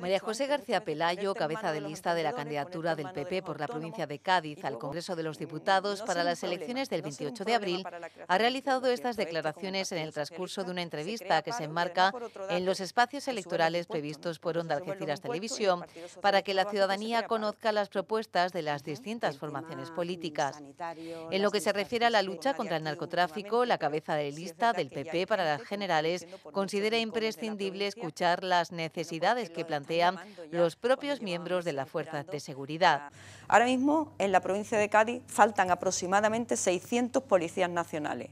María José García Pelayo, cabeza de lista de la candidatura del PP por la provincia de Cádiz al Congreso de los mm, Diputados para las elecciones del 28 de abril, ha realizado estas declaraciones en el transcurso de una entrevista que se enmarca en los espacios electorales previstos por Onda Algeciras Televisión para que la ciudadanía conozca las propuestas de las distintas formaciones políticas. En lo que se refiere a la lucha contra el narcotráfico, la cabeza de lista del PP para las generales considera imprescindible escuchar las necesidades que plantea los propios miembros de las fuerzas de seguridad. Ahora mismo en la provincia de Cádiz faltan aproximadamente 600 policías nacionales.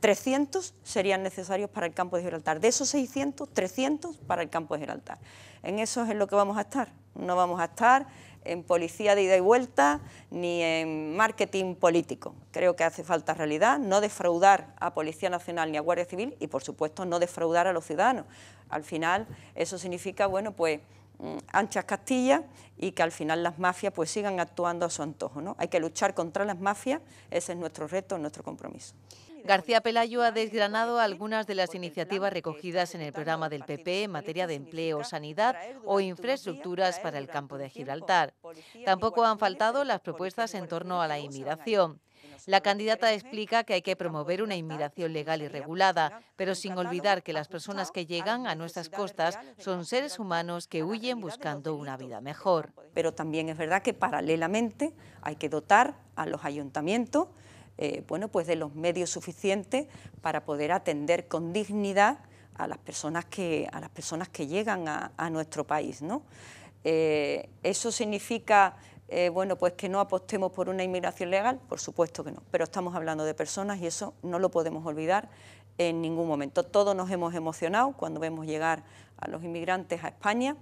300 serían necesarios para el campo de Gibraltar. De esos 600, 300 para el campo de Gibraltar. En eso es en lo que vamos a estar. No vamos a estar en policía de ida y vuelta ni en marketing político. Creo que hace falta realidad no defraudar a Policía Nacional ni a Guardia Civil y, por supuesto, no defraudar a los ciudadanos. Al final eso significa, bueno, pues mm, anchas castillas y que al final las mafias pues sigan actuando a su antojo. ¿no? Hay que luchar contra las mafias, ese es nuestro reto, nuestro compromiso. García Pelayo ha desgranado algunas de las iniciativas recogidas en el programa del PP en materia de empleo, sanidad o infraestructuras para el campo de Gibraltar. Tampoco han faltado las propuestas en torno a la inmigración. La candidata explica que hay que promover una inmigración legal y regulada, pero sin olvidar que las personas que llegan a nuestras costas son seres humanos que huyen buscando una vida mejor. Pero también es verdad que paralelamente hay que dotar a los ayuntamientos eh, bueno, pues de los medios suficientes para poder atender con dignidad a las personas que, a las personas que llegan a, nuestro país. ¿no? Eh, eso significa eh, bueno, pues que no apostemos por una inmigración legal, por supuesto que no, pero estamos hablando de personas y eso no lo podemos olvidar en ningún momento. Todos nos hemos emocionado cuando vemos llegar a los inmigrantes a España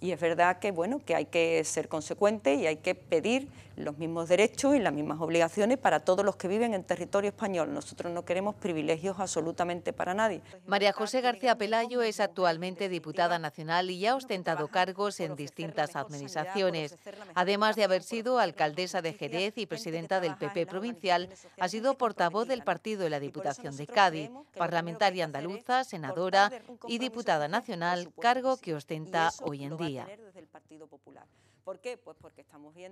y es verdad que, bueno, que hay que ser consecuente y hay que pedir los mismos derechos y las mismas obligaciones para todos los que viven en territorio español. Nosotros no queremos privilegios absolutamente para nadie. María José García Pelayo es actualmente diputada nacional y ha ostentado cargos en distintas administraciones. Además de haber sido alcaldesa de Jerez y presidenta del PP provincial, ha sido portavoz del partido de la Diputación de Cádiz, parlamentaria andaluza, senadora y diputada nacional, cargo que ostenta hoy en día. ¿Por qué? Pues porque estamos viendo